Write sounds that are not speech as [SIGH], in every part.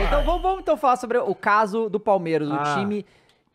Então vamos, vamos, então falar sobre o caso do Palmeiras, ah. o time,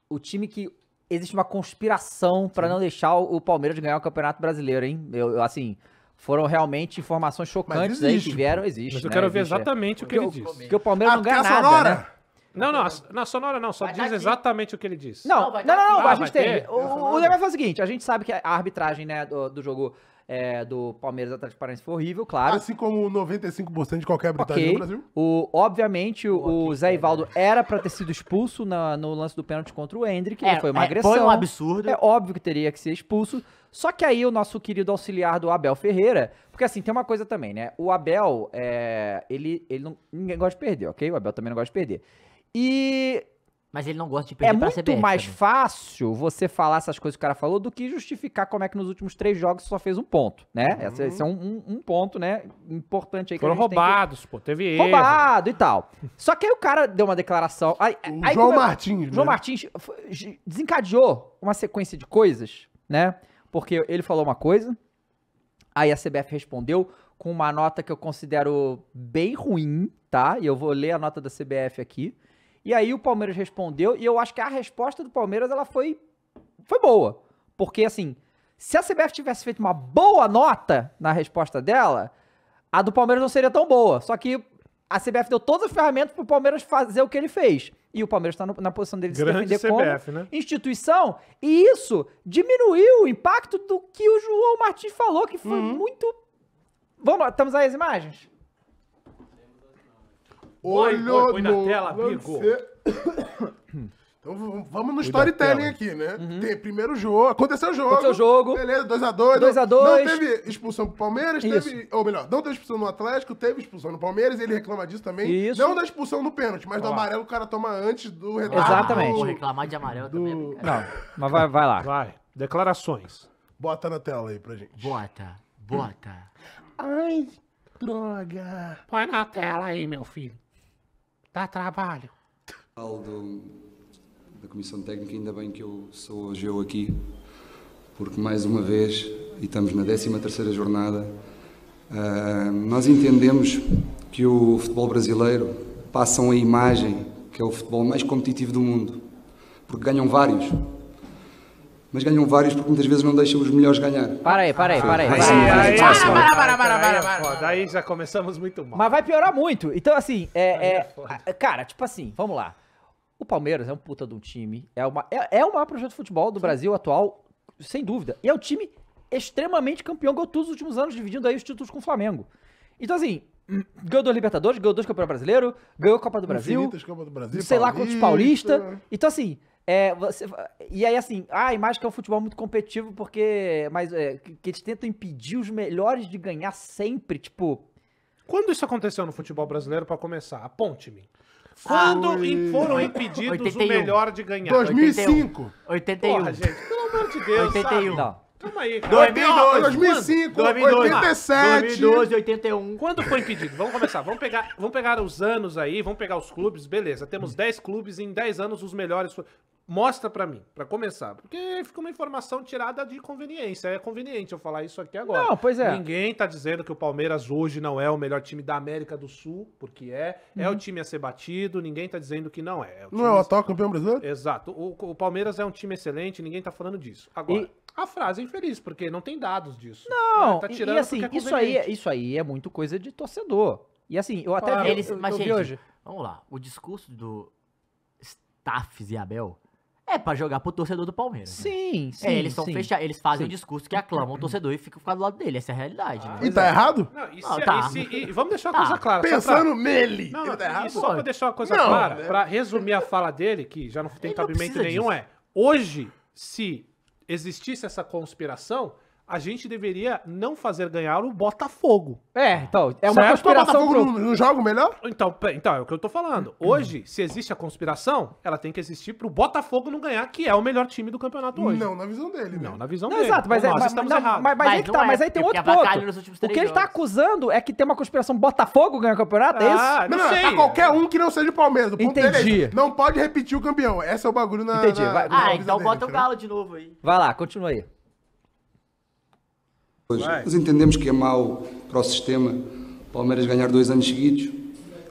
o time que existe uma conspiração para não deixar o Palmeiras ganhar o Campeonato Brasileiro, hein? eu, eu assim, foram realmente informações chocantes existe, aí que vieram, existe. Mas eu né? quero ver é. exatamente o que, ele disse. Porque o Palmeiras ah, não ganha é nada, sonora? né? Não, não, a, na sonora não, só vai diz exatamente o que ele disse. Não, não, não, não, não ah, a gente tem. O, o negócio é o seguinte, a gente sabe que a arbitragem né, do, do jogo é, do Palmeiras Atlético Paranaense foi horrível, claro. Assim como 95% de qualquer habilidade okay. no Brasil. O, obviamente, o, oh, o Zé Ivaldo era para ter sido expulso na, no lance do pênalti contra o Hendrick, né, é, foi uma é, agressão. Foi um absurdo. É óbvio que teria que ser expulso. Só que aí o nosso querido auxiliar do Abel Ferreira, porque assim, tem uma coisa também, né? O Abel, é, ele, ele não, ninguém gosta de perder, ok? O Abel também não gosta de perder. E mas ele não gosta de é perder É pra muito mais também. fácil você falar essas coisas que o cara falou do que justificar como é que nos últimos três jogos só fez um ponto, né? Uhum. Esse é um, um, um, ponto, né? Importante aí. Foram roubados, que... pô, teve Roubado erro. e tal. Só que aí o cara deu uma declaração. Aí, aí João é Martins. João né? Martins desencadeou uma sequência de coisas, né? Porque ele falou uma coisa, aí a CBF respondeu com uma nota que eu considero bem ruim, tá? E eu vou ler a nota da CBF aqui. E aí o Palmeiras respondeu, e eu acho que a resposta do Palmeiras ela foi, foi boa. Porque, assim, se a CBF tivesse feito uma boa nota na resposta dela, a do Palmeiras não seria tão boa. Só que a CBF deu todas as ferramentas para o Palmeiras fazer o que ele fez. E o Palmeiras está na posição dele de Grande se defender CBF, como né? instituição. E isso diminuiu o impacto do que o João Martins falou, que foi uhum. muito. Vamos lá, estamos aí as imagens? Olha, põe, põe na tela, amigo. Você... [COUGHS] Então vamos no storytelling aqui, né? Uhum. Tem primeiro jogo, aconteceu o jogo. Aconteceu o jogo. Beleza, 2x2. 2x2. Não, teve expulsão pro Palmeiras, Isso. teve. Ou melhor, não teve expulsão no Atlético, teve expulsão no Palmeiras, ele reclama disso também. Isso. Não da expulsão no pênalti, mas Olá. do amarelo o cara toma antes do retorno. Exatamente. Do... Ah, vou reclamar de amarelo do... também. não, mas vai, vai lá. Vai. Declarações. Bota na tela aí pra gente. Bota, bota. Ai, droga. Põe na tela aí, meu filho. Dá trabalho. Aldo, da Comissão Técnica, ainda bem que eu sou hoje eu aqui, porque mais uma vez, e estamos na 13ª jornada, uh, nós entendemos que o futebol brasileiro passam a imagem que é o futebol mais competitivo do mundo, porque ganham vários, mas ganham vários porque muitas vezes não deixam os melhores ganhar. Para aí, para aí, para aí. Para, para, para, para. Aí já começamos muito mal. Mas vai piorar muito. Então, assim, é, é, é cara, tipo assim, vamos lá. O Palmeiras é um puta de um time. É, uma, é, é o maior projeto de futebol do Brasil atual, sem dúvida. E é um time extremamente campeão, ganhou todos os últimos anos, dividindo aí os títulos com o Flamengo. Então, assim, [CLEARS THROAT] ganhou dois Libertadores, ganhou dois Campeonato Brasileiro, ganhou Copa do Brasil, Infinitas Copa do Brasil sei Paulista. lá quantos Paulista. Então, assim, é, você, e aí, assim, ah, a imagem que é um futebol muito competitivo, porque. Mas é, que, eles tentam impedir os melhores de ganhar sempre, tipo. Quando isso aconteceu no futebol brasileiro, para começar? Aponte-me. Quando ah, foram [LAUGHS] impedidos 81. o melhor de ganhar? 2005. 81. Porra, gente, pelo amor de Deus, 81. Sabe? Não. Calma aí, cara. 2002, 2005, 2002, 87. 2012, 81. Quando foi impedido? Vamos começar. Vamos pegar, vamos pegar os anos aí, vamos pegar os clubes. Beleza, temos 10 hum. clubes em 10 anos os melhores mostra para mim, para começar. Porque fica uma informação tirada de conveniência. É conveniente eu falar isso aqui agora. Não, pois é. Ninguém tá dizendo que o Palmeiras hoje não é o melhor time da América do Sul, porque é. Uhum. É o uhum. time a ser batido, ninguém tá dizendo que não é. é não é o atual campeão brasileiro? Exato. O, o, Palmeiras é um time excelente, ninguém tá falando disso. Agora. E... A frase é infeliz, porque não tem dados disso. Não, né? tá tirando e, e assim, é isso, aí, é- isso aí é muito coisa de torcedor. E assim, eu até ah, vi, eles, eu, mas, eu gente, vi hoje. Vamos lá, o discurso do Staffs e Abel é para jogar pro torcedor do Palmeiras. Sim, né? sim. É, eles são fechados, eles fazem sim. um discurso que aclamam o torcedor e ficam do lado dele. Essa é a realidade. Né? Ah, né? E tá errado? Não, isso é tá. E e vamos deixar uma tá. coisa clara. Pensando pra... nele. Não, tá é errado. só pra deixar uma coisa não, clara, né? pra resumir a fala dele, que já não tem cabimento nenhum, disso. é. Hoje, se existisse essa conspiração, a gente deveria não fazer ganhar o Botafogo. É, então, é uma certo? conspiração. O Botafogo pro... não joga melhor? Então, então, é o que eu tô falando. Hoje, se existe a conspiração, ela tem que existir pro Botafogo não ganhar, que é o melhor time do campeonato hoje. Não, na visão dele. Né? Não, na visão não, dele. Exato, mas, então, é, mas, estamos mas, errados. Mas, mas, mas aí que tá, é, mas aí tem outro ponto. O que ele tá acusando é que tem uma conspiração Botafogo ganhar o campeonato, é isso? Ah, não, não, sei. Tá qualquer um que não seja o Palmeiras. O é Entendi. não pode repetir o campeão. Esse é o bagulho na... Entendi. Vai, na ah, então bota o Galo de novo aí. Vai lá, continua aí nós entendemos que é mau para o sistema Palmeiras ganhar dois anos seguidos.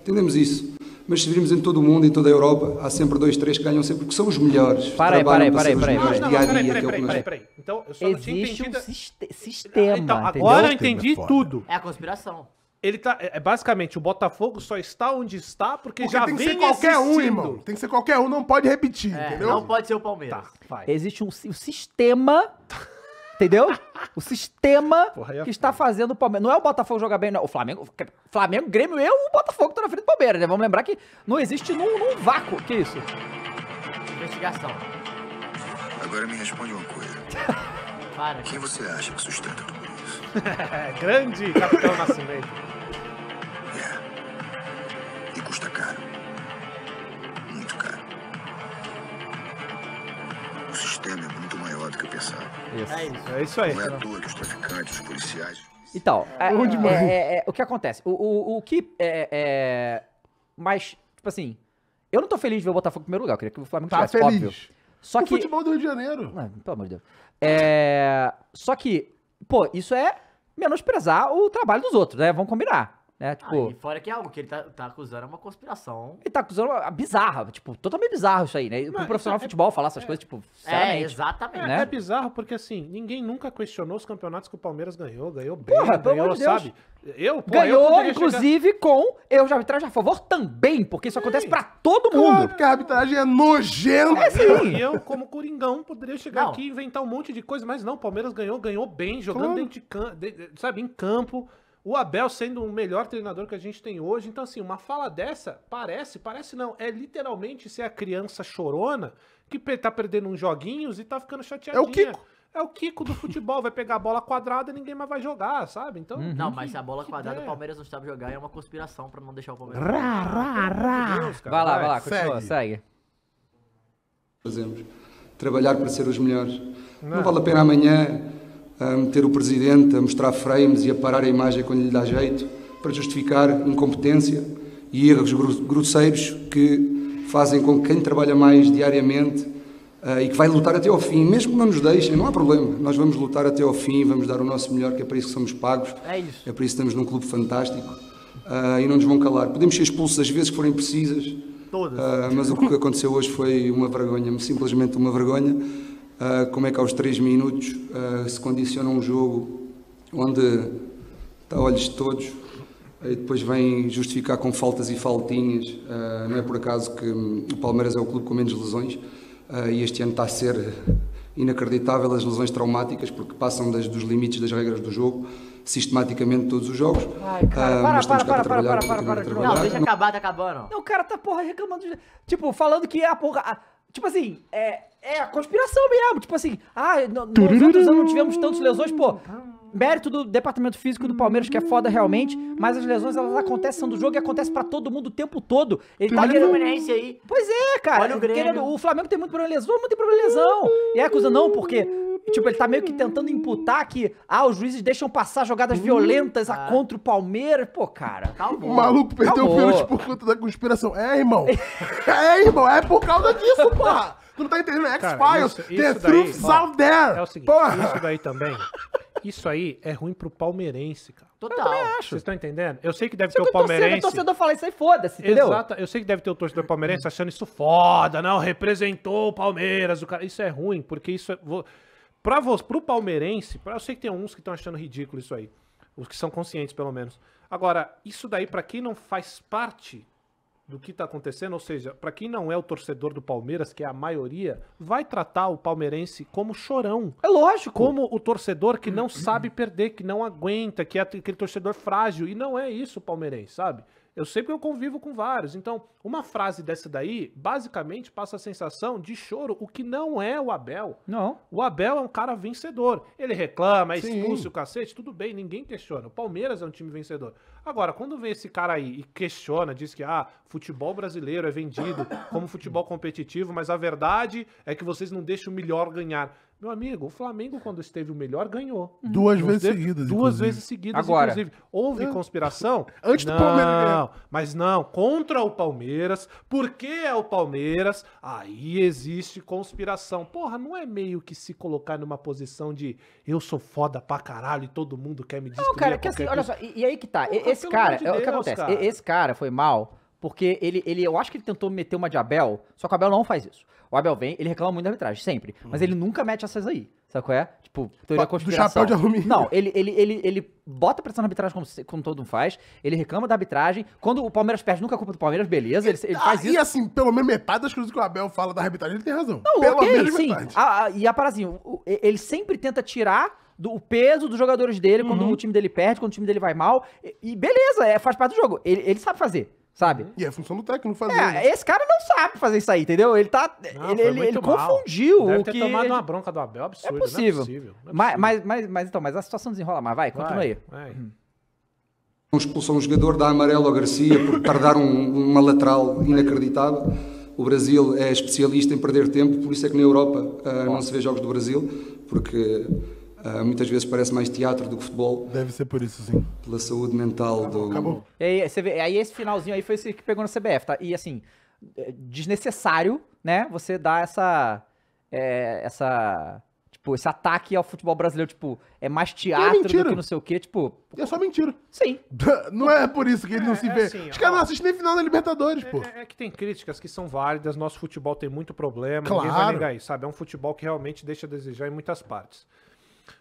Entendemos isso. Mas se virmos em todo o mundo, em toda a Europa, há sempre dois, três que ganham sempre, porque são os melhores. Para aí, para aí, para aí, para aí. Não, não, peraí, é peraí, peraí, peraí, peraí. Então, eu só Existe não tinha entendido... um ah, então, sistema, Então, agora eu entendi tudo. É, é a conspiração. Ele tá, é, basicamente, o Botafogo só está onde está porque, porque já tem que vem ser qualquer um, irmão. Tem que ser qualquer um, não pode repetir, é, entendeu? Não pode ser o Palmeiras. Tá, Existe um, um sistema tá. Entendeu? O sistema Porra, é que está fazendo o Palmeiras. Não é o Botafogo jogar bem, não. O Flamengo, Flamengo, Grêmio e o Botafogo estão na frente do Palmeiras, né? Vamos lembrar que não existe num, num vácuo. Que isso? Investigação. Agora me responde uma coisa. Para. Quem você acha que sustenta tudo isso? [LAUGHS] Grande Capitão Nascimento. É isso. É isso. aí. Não é à toa que os traficantes, os policiais. Então, é, é é, é, é, o que acontece? O, o, o que é, Mas, tipo assim, eu não tô feliz de ver o Botafogo em primeiro lugar. Eu queria que o Flamengo tá tivesse, feliz. óbvio. Só o que... futebol do Rio de Janeiro. Não, ah, pelo amor de Deus. É... Só que, pô, isso é menosprezar o trabalho dos outros, né? Vamos combinar. Né? Ah, tipo, ah, e fora que é algo que ele tá, tá acusando é uma conspiração. Ele tá acusando uma, ah, bizarra, tipo, totalmente bizarro isso aí, né? o profissional de é, é, futebol falar essas é, coisas, tipo, É, exatamente. Né? É, é, bizarro porque, assim, ninguém nunca questionou os campeonatos que o Palmeiras ganhou, ganhou bem, Porra, ganhou, sabe? Eu, pô, Ganhou, eu inclusive, chegar... com eu já arbitragem a favor também, porque isso acontece pra todo mundo. Claro, porque a arbitragem é nojenta. É sim. E eu, como coringão, poderia chegar não. aqui e inventar um monte de coisa, mas não, o Palmeiras ganhou, ganhou bem, jogando claro. dentro de campo, de, sabe, em campo. O Abel sendo o melhor treinador que a gente tem hoje. Então, assim, uma fala dessa parece, parece não. É literalmente ser a criança chorona que tá perdendo uns joguinhos e tá ficando chateadinha. É o Kiko. É o Kiko do futebol, vai pegar a bola quadrada e ninguém mais vai jogar, sabe? Então. Uhum. Não, mas a bola quadrada o Palmeiras não sabe jogar é uma conspiração para não deixar o Palmeiras. Rá, rá, rá. Deus, vai lá, vai lá, continua, segue. segue. Fazemos. Trabalhar para ser os melhores. Não, não vale a pena amanhã a meter o presidente a mostrar frames e a parar a imagem quando lhe dá jeito, para justificar incompetência e erros grosseiros que fazem com que quem trabalha mais diariamente uh, e que vai lutar até ao fim, mesmo que não nos deixem, não há problema, nós vamos lutar até ao fim, vamos dar o nosso melhor, que é para isso que somos pagos, é, isso. é para isso que estamos num clube fantástico uh, e não nos vão calar. Podemos ser expulsos às vezes que forem precisas, uh, mas o que aconteceu hoje foi uma vergonha, simplesmente uma vergonha uh, como é que aos 3 minutos uh, se condiciona um jogo onde está olhos de todos e depois vem justificar com faltas e faltinhas. Uh, não é por acaso que hum, o Palmeiras é o clube com menos lesões e este ano está a ser inacreditável as lesões traumáticas porque passam das, dos limites das regras do jogo sistematicamente todos os jogos. Ai, cara, para, para, para, para, para, para, para, para, para, Não, deixa acabar, tá acabaram Não, o cara está porra, reclamando. De... Tipo, falando que, é a porra, Tipo assim, é, é a conspiração mesmo. Tipo assim, ah, no, nos outros anos não tivemos tantas lesões, pô mérito do departamento físico do Palmeiras, que é foda realmente, mas as lesões elas acontecem, são do jogo e acontece para todo mundo o tempo todo. Ele tá Olha querendo... o aí. Pois é, cara. Olha o tá Grêmio. Querendo... O Flamengo tem muito problema de lesão, muito tem problema de lesão. E é acusa, não, porque Tipo, ele tá meio que tentando imputar que, ah, os juízes deixam passar jogadas violentas ah. contra o Palmeiras. Pô, cara, calma. O maluco perdeu calma. o pênalti por conta da conspiração. É, irmão. é, irmão. É por causa disso, porra. Tu não tá entendendo? É X-Files. The Truth, truth's out there. É o seguinte, porra. isso daí também isso aí é ruim pro palmeirense, cara. Total. Eu acho. Vocês estão entendendo? Eu sei que deve Se é ter o palmeirense. Torcedor, torcedor fala isso aí, foda-se, entendeu? Exato. Eu sei que deve ter o torcedor palmeirense achando isso foda, não, representou o Palmeiras, o cara. Isso é ruim, porque isso é. Pra você, pro palmeirense, pra... eu sei que tem uns que estão achando ridículo isso aí. Os que são conscientes, pelo menos. Agora, isso daí, para quem não faz parte do que está acontecendo, ou seja, para quem não é o torcedor do Palmeiras, que é a maioria, vai tratar o palmeirense como chorão. É lógico. Como o torcedor que não sabe perder, que não aguenta, que é aquele torcedor frágil. E não é isso o palmeirense, sabe? Eu sei porque eu convivo com vários. Então, uma frase dessa daí, basicamente, passa a sensação de choro, o que não é o Abel. Não. O Abel é um cara vencedor. Ele reclama, é expulso o cacete, tudo bem, ninguém questiona. O Palmeiras é um time vencedor. Agora, quando vem esse cara aí e questiona, diz que, ah, futebol brasileiro é vendido como futebol competitivo, mas a verdade é que vocês não deixam o melhor ganhar. Meu amigo, o Flamengo, quando esteve o melhor, ganhou. Uhum. Duas vezes teve, seguidas. Duas inclusive. vezes seguidas, Agora, inclusive. Houve é. conspiração? [LAUGHS] Antes não, do Palmeiras. Não, mas não. Contra o Palmeiras. Porque é o Palmeiras. Aí existe conspiração. Porra, não é meio que se colocar numa posição de eu sou foda pra caralho e todo mundo quer me destruir. Não, cara, que assim, olha só. E, e, aí que tá. Porra, esse cara, de Deus, é, o que acontece? Cara. Esse cara foi mal porque ele, ele, eu acho que ele tentou meter uma de Abel, só que o Abel não faz isso. O Abel vem, ele reclama muito da arbitragem, sempre. Uhum. Mas ele uhum. nunca mete essas aí. Sabe qual é? Tipo, teoria da Do chapéu de alumínio. Não, ele, ele, ele, ele bota pressão na arbitragem como, como todo mundo faz. Ele reclama da arbitragem. Quando o Palmeiras perde, nunca é culpa do Palmeiras, beleza. Ele, ele ah, faz isso. E assim, pelo menos metade das coisas que o Abel fala da arbitragem, ele tem razão. Não, pelo okay, menos sim. metade. A, a, e a parazinho, assim, ele sempre tenta tirar do, o peso dos jogadores dele uhum. quando o time dele perde, quando o time dele vai mal. E, e beleza, é, faz parte do jogo. Ele, ele sabe fazer sabe? E é função do técnico fazer. É, né? esse cara não sabe fazer isso aí, entendeu? Ele tá. Não, ele ele, ele confundiu Deve o ter que. tomado ele... uma bronca do Abel, absurdo. É, é possível. Não é possível, Mas, mas, mas, mas, então, mas a situação desenrola mais. Vai, vai continua aí. Vai. Hum. Expulsou um jogador da Amarelo ao Garcia por tardar um, uma lateral inacreditável. O Brasil é especialista em perder tempo, por isso é que na Europa uh, não se vê jogos do Brasil, porque Uh, muitas vezes parece mais teatro do que futebol. Deve ser por isso, sim. Pela saúde mental acabou, do. Acabou. E aí, você vê, aí esse finalzinho aí foi esse que pegou no CBF, tá? E assim, é, desnecessário, né? Você dar essa. É, essa. Tipo, esse ataque ao futebol brasileiro, tipo, é mais é teatro é do que não sei o quê, tipo. É só mentira. Sim. [LAUGHS] não é por isso que ele é, não se é vê. Assim, Os caras não assistem nem final da Libertadores, pô. É, que tem críticas que são válidas, nosso futebol tem muito problema, claro. ninguém vai negar isso, sabe? É um futebol que realmente deixa a desejar em muitas partes.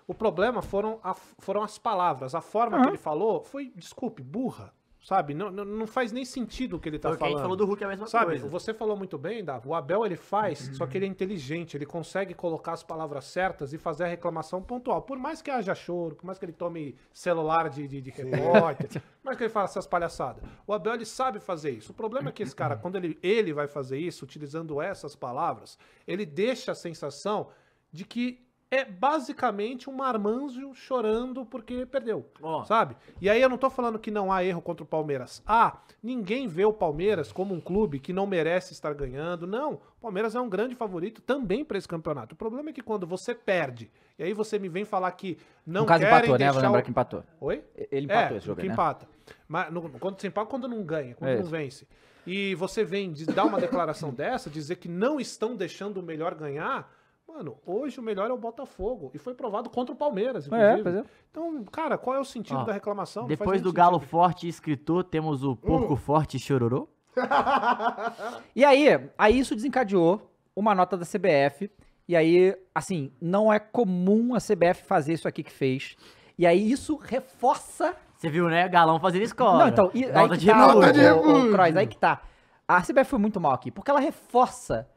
O problema foram, a, foram as palavras. A forma uhum. que ele falou foi, desculpe, burra. Sabe? Não, não faz nem sentido o que ele tá Porque falando. A gente falou do Hulk é a mesma sabe? coisa. Você falou muito bem, Davi. O Abel ele faz, uhum. só que ele é inteligente. Ele consegue colocar as palavras certas e fazer a reclamação pontual. Por mais que haja choro, por mais que ele tome celular de, de, de repórter, [LAUGHS] por mais que ele faça essas palhaçadas. O Abel ele sabe fazer isso. O problema é que esse cara, quando ele, ele vai fazer isso, utilizando essas palavras, ele deixa a sensação de que é basicamente um marmanjo chorando porque perdeu, oh. sabe? E aí eu não tô falando que não há erro contra o Palmeiras. Ah, ninguém vê o Palmeiras como um clube que não merece estar ganhando. Não, o Palmeiras é um grande favorito também para esse campeonato. O problema é que quando você perde, e aí você me vem falar que não no caso querem empatou, né? deixar... né? lembrar que empatou. Oi? Ele é, empatou é, esse jogo, que né? empata. Mas no, quando você empata, quando não ganha, quando é não vence. E você vem dar uma declaração [LAUGHS] dessa, dizer que não estão deixando o melhor ganhar Mano, hoje o melhor é o Botafogo. E foi provado contra o Palmeiras, é, inclusive. É, é. Então, cara, qual é o sentido Ó, da reclamação? Depois do Galo sentido. Forte escritor, temos o Porco hum. Forte Chororô. [LAUGHS] e aí, aí isso desencadeou uma nota da CBF. E aí, assim, não é comum a CBF fazer isso aqui que fez. E aí isso reforça. Você viu, né? Galão fazendo escola. Não, então, e, nota, de tá, nota de Crois, Aí que tá. A CBF foi muito mal aqui, porque ela reforça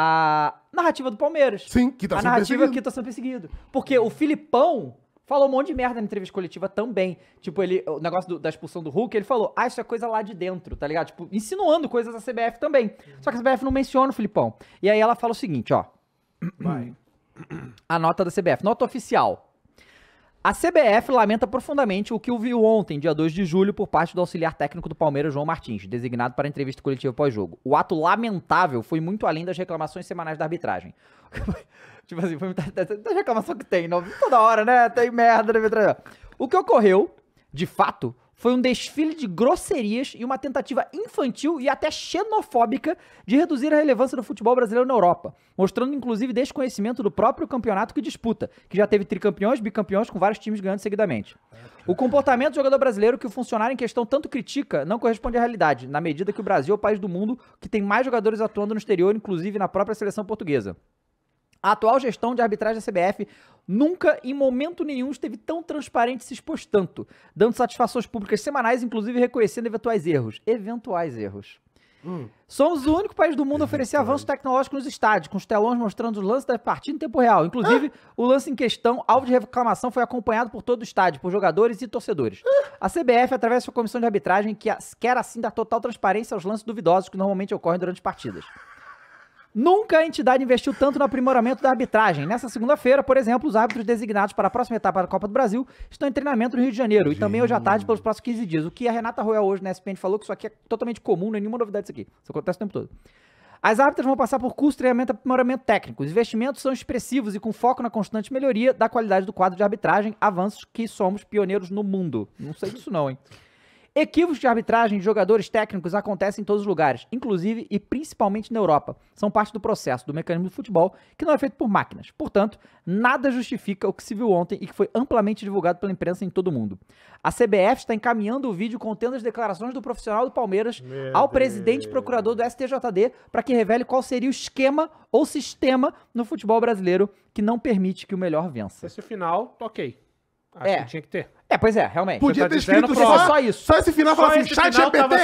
a narrativa do Palmeiras. Sim, que tá a sendo narrativa perseguido. que tá sendo perseguido. Porque o Filipão falou um monte de merda na entrevista coletiva também. Tipo, ele, o negócio do, da expulsão do Hulk, ele falou, ah, isso é coisa lá de dentro, tá ligado? Tipo, insinuando coisas da CBF também. Só que a CBF não menciona o Filipão. E aí ela fala o seguinte, ó. Vai. A nota da CBF, nota oficial. A CBF lamenta profundamente o que o viu ontem, dia 2 de julho, por parte do auxiliar técnico do Palmeiras, João Martins, designado para entrevista coletiva pós-jogo. O ato lamentável foi muito além das reclamações semanais da arbitragem. [LAUGHS] tipo assim, foi muita, muita reclamação que tem, não, toda hora, né? Tem merda na arbitragem. O que ocorreu, de fato, foi um desfile de grosserias e uma tentativa infantil e até xenofóbica de reduzir a relevância do futebol brasileiro na Europa, mostrando inclusive desconhecimento do próprio campeonato que disputa, que já teve tricampeões, bicampeões com vários times ganhando seguidamente. O comportamento do jogador brasileiro que o funcionário em questão tanto critica não corresponde à realidade, na medida que o Brasil é o país do mundo que tem mais jogadores atuando no exterior, inclusive na própria seleção portuguesa. A atual gestão de arbitragem da CBF nunca, em momento nenhum, esteve tão transparente e se expôs tanto, dando satisfações públicas semanais, inclusive reconhecendo eventuais erros. Eventuais erros. Hum. Somos o único país do mundo a oferecer avanço tecnológico nos estádios, com os telões mostrando os lances da partida em tempo real. Inclusive, ah. o lance em questão, alvo de reclamação, foi acompanhado por todo o estádio, por jogadores e torcedores. Ah. A CBF, através de sua comissão de arbitragem, que quer assim dar total transparência aos lances duvidosos que normalmente ocorrem durante as partidas. Nunca a entidade investiu tanto no aprimoramento da arbitragem. Nessa segunda-feira, por exemplo, os árbitros designados para a próxima etapa da Copa do Brasil estão em treinamento no Rio de Janeiro Gente. e também hoje à tarde pelos próximos 15 dias. O que a Renata Royal hoje na SPN falou que isso aqui é totalmente comum, não é nenhuma novidade isso aqui. Isso acontece o tempo todo. As árbitras vão passar por curso, treinamento e aprimoramento técnico. Os investimentos são expressivos e com foco na constante melhoria da qualidade do quadro de arbitragem, avanços que somos pioneiros no mundo. Não sei disso não, hein? Equívocos de arbitragem de jogadores técnicos acontecem em todos os lugares, inclusive e principalmente na Europa. São parte do processo do mecanismo do futebol que não é feito por máquinas. Portanto, nada justifica o que se viu ontem e que foi amplamente divulgado pela imprensa em todo o mundo. A CBF está encaminhando o vídeo contendo as declarações do profissional do Palmeiras Meu ao Deus. presidente e procurador do STJD para que revele qual seria o esquema ou sistema no futebol brasileiro que não permite que o melhor vença. Esse final, ok. Acho é. que tinha que ter. É, pois é, realmente. Podia tá ter escrito só, só isso. Só esse final, falar assim, chat GPT,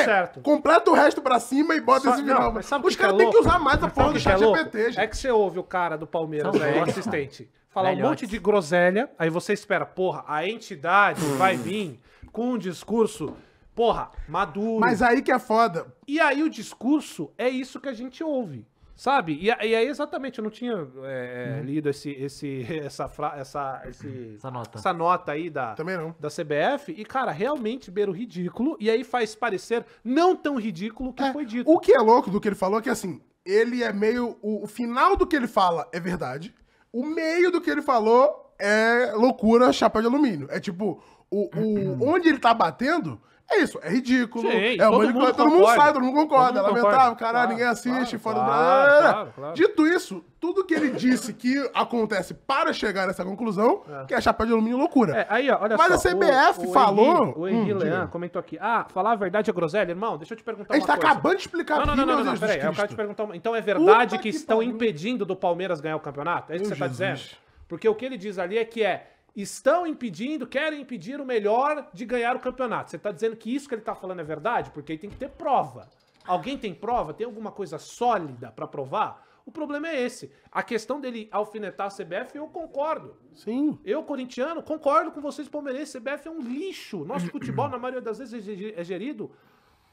completa o resto pra cima e bota só, esse final. Não, Os é caras é têm que usar mais a porra do é chat é GPT, gente. É que você ouve o cara do Palmeiras aí, assistente, é falar um monte de groselha, aí você espera, porra, a entidade [LAUGHS] vai vir com um discurso, porra, maduro. Mas aí que é foda. E aí o discurso é isso que a gente ouve. Sabe? E, e aí, exatamente, eu não tinha é, é uhum. lido esse, esse, [LAUGHS] essa, fra, essa, esse, essa, nota. essa nota aí da, da CBF. E, cara, realmente beira o ridículo. E aí faz parecer não tão ridículo o que é, foi dito. O que é louco do que ele falou é que, assim, ele é meio. O, o final do que ele fala é verdade. O meio do que ele falou é loucura, chapa de alumínio. É tipo, o, o, [CLEARS THROAT] onde ele tá batendo é isso, é ridículo. Sim, é uma mundo todo mundo sai, todo mundo concorda. Todo mundo lamentável, caralho, claro, ninguém assiste. Claro, fora claro, do... É. Dito isso, tudo que ele disse que acontece para chegar a essa conclusão, é. que é chapéu de alumínio loucura. É, aí, ó, olha Mas só, a CBF o, o falou. o Henri hum, Leão comentou aqui. Ah, falar a verdade é groselha, irmão? Deixa eu te perguntar a gente tá coisa. acabando de explicar Não, não, não, não, não, não, peraí. Eu quero te perguntar. Uma... Então é verdade Puta que, que estão impedindo do Palmeiras ganhar o campeonato? É isso que você tá dizendo? Porque o que ele diz ali é que é estão impedindo, querem impedir o melhor de ganhar o campeonato. Você está dizendo que isso que ele está falando é verdade? Porque aí tem que ter prova. Alguém tem prova? Tem alguma coisa sólida para provar? O problema é esse. A questão dele alfinetar a CBF, eu concordo. Sim. Eu, corintiano, concordo com vocês, palmeirenses. CBF é um lixo. Nosso futebol, na maioria das vezes, é, é gerido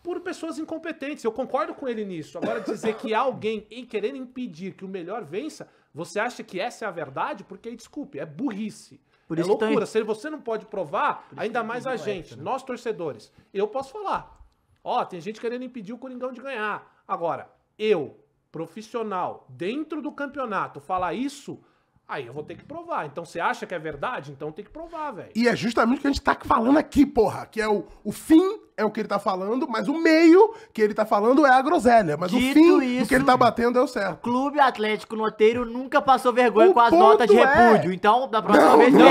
por pessoas incompetentes. Eu concordo com ele nisso. Agora, dizer que alguém [LAUGHS] em querendo impedir que o melhor vença, você acha que essa é a verdade? Porque, desculpe, é burrice. Por é isso loucura. Se você não pode provar, ainda mais a gente, né? nós torcedores. Eu posso falar. Ó, tem gente querendo impedir o Coringão de ganhar. Agora, eu, profissional, dentro do campeonato, falar isso, aí eu vou ter que provar. Então você acha que é verdade? Então tem que provar, velho. E é justamente o que a gente tá falando aqui, porra, que é o, o fim é o que ele tá falando, mas o meio que ele tá falando é a groselha. Mas Dito o fim isso, do que ele tá batendo é o certo. O Clube Atlético Noteiro nunca passou vergonha o com as notas de é- repúdio. É... Então, da próxima não, vez, não,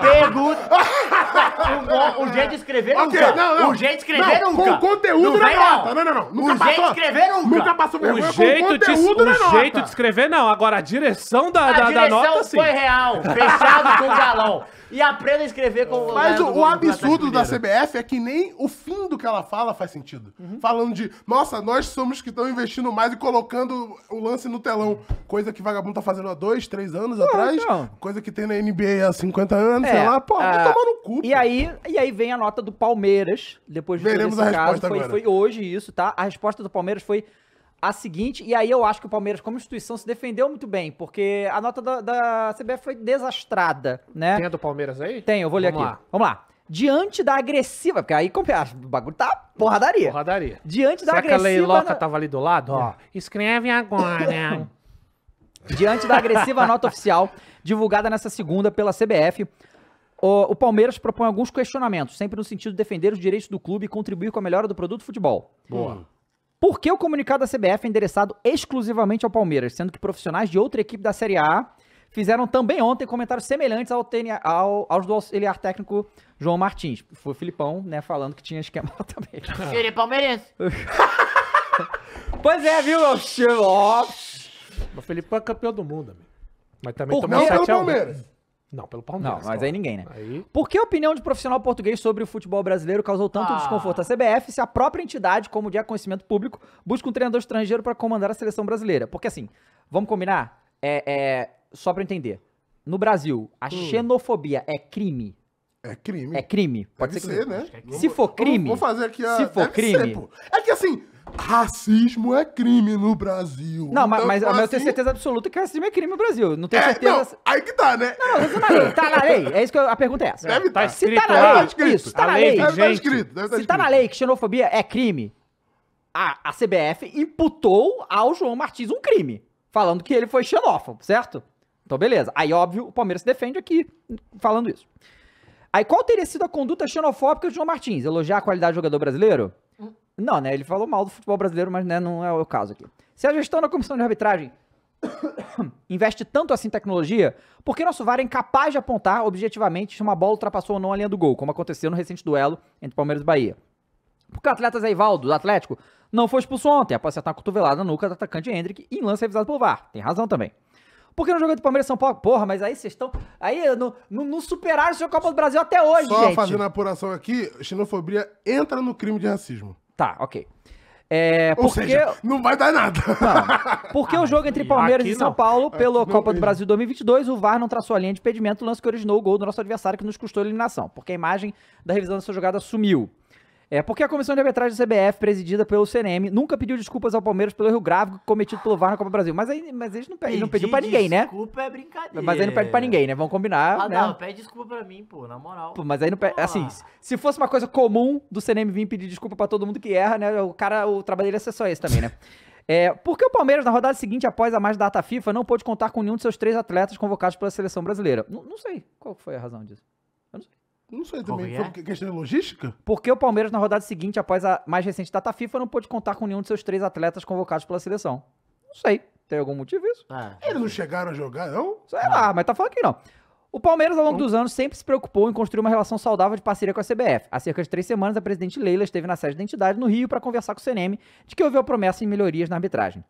pergunta. [LAUGHS] o, o jeito de escrever okay, nunca. Não, não. O jeito de escrever não, nunca. Com conteúdo na nota. Não, não, não. Nunca o passou, jeito de escrever nunca. Nunca passou vergonha o jeito com conteúdo de, na o nota. O jeito de escrever não. Agora, a direção da, a da, direção da nota, sim. A direção foi real. Fechado com o galão. [LAUGHS] e aprenda a escrever com Mas o, o tá absurdo da CBF é que nem o fim do que ela fala faz sentido. Uhum. Falando de, nossa, nós somos que estão investindo mais e colocando o lance no telão. Coisa que vagabundo tá fazendo há dois, três anos ah, atrás. Então. Coisa que tem na NBA há 50 anos, é, sei lá. Pô, ah, tomar no cu. E pô. aí, e aí vem a nota do Palmeiras, depois de Veremos a resposta caso. Foi, foi hoje isso, tá? A resposta do Palmeiras foi a seguinte, e aí eu acho que o Palmeiras, como instituição, se defendeu muito bem, porque a nota da, da CBF foi desastrada, né? Tem a do Palmeiras aí? Tem, eu vou ler Vamos aqui. Lá. Vamos lá. Diante da agressiva, porque aí o bagulho tá porradaria. Porradaria. Diante Será da agressiva. Será que a Leiloca na... tava ali do lado? Ó, é. escreve agora, [LAUGHS] Diante da agressiva nota oficial divulgada nessa segunda pela CBF, o, o, Palmeiras propõe alguns questionamentos, sempre no sentido de defender os direitos do clube e contribuir com a melhora do produto futebol. Boa. Hum. Por que o comunicado da CBF é endereçado exclusivamente ao Palmeiras, sendo que profissionais de outra equipe da Série A fizeram também ontem comentários semelhantes ao, TNA, ao aos do auxiliar técnico João Martins? Foi o Filipão, né, falando que tinha esquema [LAUGHS] também. Filipão é palmeirense. [LAUGHS] pois é, viu, meu O Felipe é campeão do mundo, amigo. Mas também Por tomou que o 7 a 1. Né? Palmeiras? Não, pelo Palmeiras. Não, mas claro. aí ninguém, né? Aí... Por que a opinião de profissional português sobre o futebol brasileiro causou tanto ah. desconforto à CBF se a própria entidade, como de conhecimento público, busca um treinador estrangeiro para comandar a seleção brasileira? Porque assim, vamos combinar? É, é só para entender. No Brasil, a hum. xenofobia é crime? É crime. É crime. Pode ser, ser, né? É se for crime. Vou fazer aqui a. Se for crime. é que assim, racismo é crime no Brasil. Não, mas, então, mas, assim... eu tenho assim- certeza absoluta que racismo é crime no Brasil. Não tenho é, certeza. Não, aí que tá, né? Não, não, tá na lei. Tá na lei. É isso que eu, a pergunta é essa. Deve tá, escrito. Se tá na lei. Tá isso, tá na lei. lei. Deve tá estar escrito. Deve tá Se escrito. tá na lei que xenofobia é crime, a, a CBF imputou ao João Martins um crime. Falando que ele foi xenófobo, certo? Então, beleza. Aí, óbvio, o Palmeiras se defende aqui falando isso. Aí qual teria sido a conduta xenofóbica de João Martins? Elogiar a qualidade do jogador brasileiro? Hum. Não, né? Ele falou mal do futebol brasileiro, mas né, não é o caso aqui. Se a gestão da comissão de arbitragem [COUGHS] investe tanto assim em tecnologia, por que nosso VAR é incapaz de apontar objetivamente se uma bola ultrapassou ou não a linha do gol, como aconteceu no recente duelo entre Palmeiras e Bahia? Porque o atleta Ivaldo, do Atlético, não foi expulso ontem após acertar uma cotovelada na nuca do atacante Hendrick e em lance revisado pelo VAR. Tem razão também. Por que não jogou de Palmeiras e São Paulo? Porra, mas aí vocês estão. Aí não, não, não superaram o seu Copa do Brasil até hoje, Só gente. Só fazendo a apuração aqui, xenofobia entra no crime de racismo. Tá, ok. É, Ou porque... seja, não vai dar nada. Não. Porque ah, o jogo entre Palmeiras e São não. Paulo, pela Copa do Brasil 2022, o VAR não traçou a linha de impedimento, lance que originou o gol do nosso adversário que nos custou a eliminação, porque a imagem da revisão dessa jogada sumiu. É porque a comissão de arbitragem da CBF, presidida pelo CNM, nunca pediu desculpas ao Palmeiras pelo erro gráfico cometido pelo VAR na Copa do Brasil. Mas, aí, mas eles não, ele não pediu pra ninguém, né? Desculpa é brincadeira. Mas aí não pede pra ninguém, né? Vamos combinar. Ah, né? não, pede desculpa pra mim, pô, na moral. Pô, mas aí não pede. Assim, se fosse uma coisa comum do CNM vir pedir desculpa pra todo mundo que erra, né? O cara, o trabalho dele é só esse também, né? [LAUGHS] É, porque o Palmeiras, na rodada seguinte, após a mais data FIFA, não pôde contar com nenhum de seus três atletas convocados pela seleção brasileira? N não sei qual foi a razão disso. Não sei também. Foi é? questão de logística? Porque o Palmeiras, na rodada seguinte, após a mais recente data FIFA, não pôde contar com nenhum de seus três atletas convocados pela seleção. Não sei. Tem algum motivo isso? É, Eles não chegaram a jogar, não? Sei não. lá, mas tá falando que não. O Palmeiras, ao longo dos anos, sempre se preocupou em construir uma relação saudável de parceria com a CBF. Há cerca de três semanas, a presidente Leila esteve na sede da entidade, no Rio, para conversar com o CNM de que houve a promessa em melhorias na arbitragem.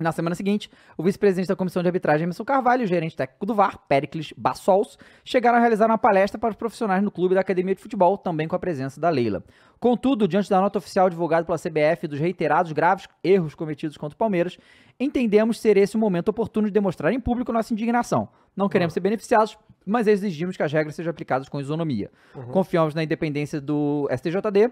Na semana seguinte, o vice-presidente da comissão de arbitragem, Emerson Carvalho, e o gerente técnico do VAR, Pericles Bassols, chegaram a realizar uma palestra para os profissionais no clube da Academia de Futebol, também com a presença da Leila. Contudo, diante da nota oficial divulgada pela CBF dos reiterados graves erros cometidos contra o Palmeiras, entendemos ser esse o momento oportuno de demonstrar em público nossa indignação. Não queremos uhum. ser beneficiados, mas exigimos que as regras sejam aplicadas com isonomia. Uhum. Confiamos na independência do STJD,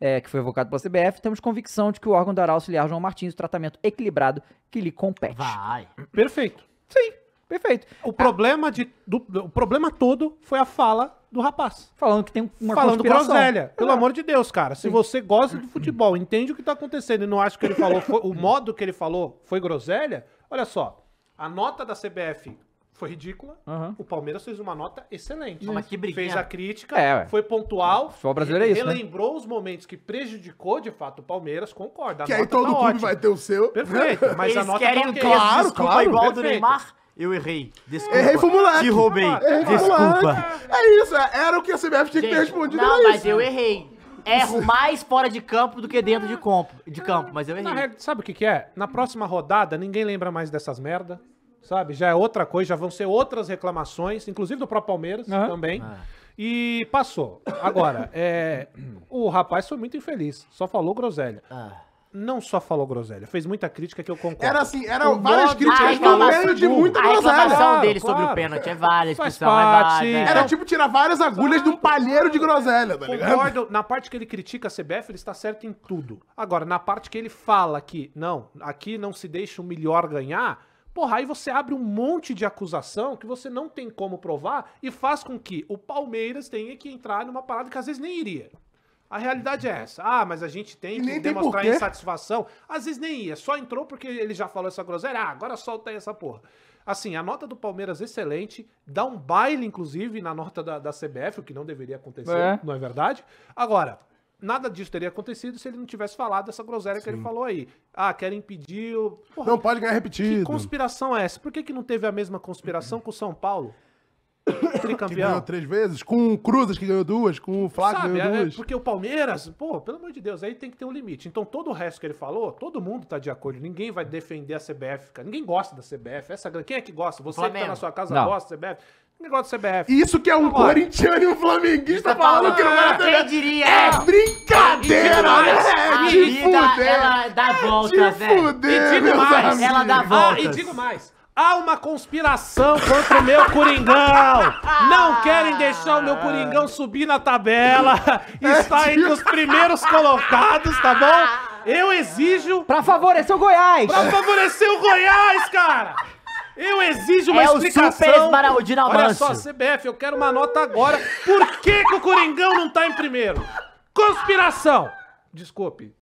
é, que foi evocado pela CBF, temos convicção de que o órgão dará ao auxiliar João Martins o tratamento equilibrado que lhe compete. Vai. Perfeito. Sim, perfeito. O, ah. problema, de, do, o problema todo foi a fala do rapaz. Falando que tem uma Falando groselha. Pelo amor de Deus, cara. Se Sim. você gosta do futebol, entende o que tá acontecendo e não acha que ele falou, foi, o modo que ele falou foi groselha, olha só. A nota da CBF foi ridícula. Uhum. O Palmeiras fez uma nota excelente. Mas que briguinha. Fez a crítica, é, foi pontual. Só o brasileiro é isso. Né? Relembrou né? os momentos que prejudicou de fato o Palmeiras, concorda. Que aí todo tá clube vai ter o seu. Perfeito, mas Eles a nota tá querem tá okay. Claro, desculpa claro, igual perfeito. do Neymar. Eu errei. Desculpa. Errei foi moleque. Te roubei. Errei Desculpa. É isso, é, era o que a CBF tinha Gente, que ter respondido. Não, mas isso. eu errei. Erro mais fora de campo do que dentro de campo, de campo mas eu errei. Regra, sabe o que, que é? Na próxima rodada, ninguém lembra mais dessas merda sabe? Já é outra coisa, já vão ser outras reclamações, inclusive do próprio Palmeiras uhum. também. Ah. E passou. Agora, é, o rapaz foi muito infeliz, só falou groselha. Ah. Não só falou groselha, fez muita crítica que eu concordo. Era assim, eram várias críticas no meio de muita groselha. A reclamação dele claro, sobre o pênalti é válida, Faz é válida. Era tipo tirar várias agulhas claro, de um palheiro de groselha, tá ligado? Concordo, na parte que ele critica a CBF, ele está certo em tudo. Agora, na parte que ele fala que, não, aqui não se deixa o melhor ganhar, Porra, aí você abre um monte de acusação que você não tem como provar e faz com que o Palmeiras tenha que entrar numa parada que às vezes nem iria. A realidade é essa. Ah, mas a gente tem que demonstrar tem insatisfação. Às vezes nem ia, só entrou porque ele já falou essa groselha. Ah, agora solta aí essa porra. Assim, a nota do Palmeiras é excelente, dá um baile, inclusive, na nota da, da CBF, o que não deveria acontecer, é. não é verdade? Agora, Nada disso teria acontecido se ele não tivesse falado essa groselha Sim. que ele falou aí. Ah, querem impedir. Porra, não pode ganhar repetido. Que conspiração é essa? Por que, que não teve a mesma conspiração com o São Paulo? [COUGHS] Tricampeão. Que ganhou três vezes, com o Cruzes que ganhou duas, com o Flávio que ganhou é, é, duas. porque o Palmeiras, pô, pelo amor de Deus, aí tem que ter um limite. Então todo o resto que ele falou, todo mundo tá de acordo. Ninguém vai defender a CBF, cara. Ninguém gosta da CBF. Essa, quem é que gosta? Você Flamengo. que tá na sua casa não. gosta da CBF? Negócio do CBF. Isso que é um Agora. corintiano e um flamenguista tá falando que não vai na é, Quem diria? É brincadeira, né? É de Ela dá volta, é velho. e digo mais. Ela dá é volta. Né? e ah, digo mais. Há uma conspiração contra o meu Coringão! Não ah. querem deixar o meu Coringão subir na tabela! [LAUGHS] É Está entre tipo- os primeiros colocados, tá bom? Eu exijo. Pra favorecer o Goiás! Pra favorecer o Goiás, cara! Eu exijo uma é explicação. É o super Olha só, CBF, eu quero uma nota agora. Por que, que o Coringão não tá em primeiro? Conspiração. Desculpe,